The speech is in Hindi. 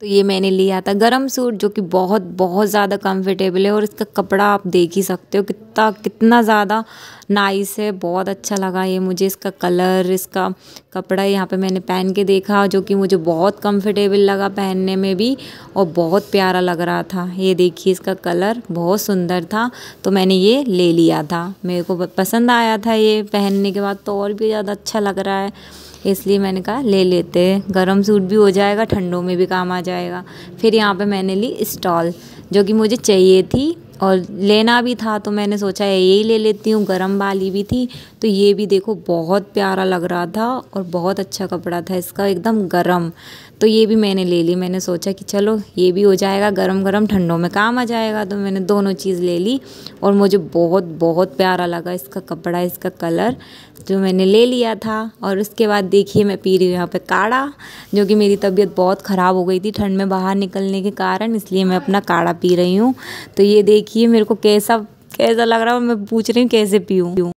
तो ये मैंने लिया था गरम सूट जो कि बहुत बहुत ज़्यादा कंफर्टेबल है और इसका कपड़ा आप देख ही सकते हो कितना कितना ज़्यादा नाइस है बहुत अच्छा लगा ये मुझे इसका कलर इसका कपड़ा यहाँ पे मैंने पहन के देखा जो कि मुझे बहुत कंफर्टेबल लगा पहनने में भी और बहुत प्यारा लग रहा था ये देखिए इसका कलर बहुत सुंदर था तो मैंने ये ले लिया था मेरे को पसंद आया था ये पहनने के बाद तो और भी ज़्यादा अच्छा लग रहा है इसलिए मैंने कहा ले लेते गर्म सूट भी हो जाएगा ठंडों में भी काम आ जाएगा फिर यहाँ पे मैंने ली स्टॉल जो कि मुझे चाहिए थी और लेना भी था तो मैंने सोचा यही ले लेती हूँ गर्म वाली भी थी तो ये भी देखो बहुत प्यारा लग रहा था और बहुत अच्छा कपड़ा था इसका एकदम गर्म तो ये भी मैंने ले ली मैंने सोचा कि चलो ये भी हो जाएगा गर्म गर्म ठंडों में काम आ जाएगा तो मैंने दोनों चीज़ ले ली और मुझे बहुत बहुत प्यारा लगा इसका कपड़ा इसका कलर जो मैंने ले लिया था और उसके बाद देखिए मैं पी रही हूँ यहाँ पर काढ़ा जो कि मेरी तबीयत बहुत ख़राब हो गई थी ठंड में बाहर निकलने के कारण इसलिए मैं अपना काढ़ा पी रही हूँ तो ये देखिए देखिए मेरे को कैसा कैसा लग रहा है मैं पूछ रही हूँ कैसे पीऊँ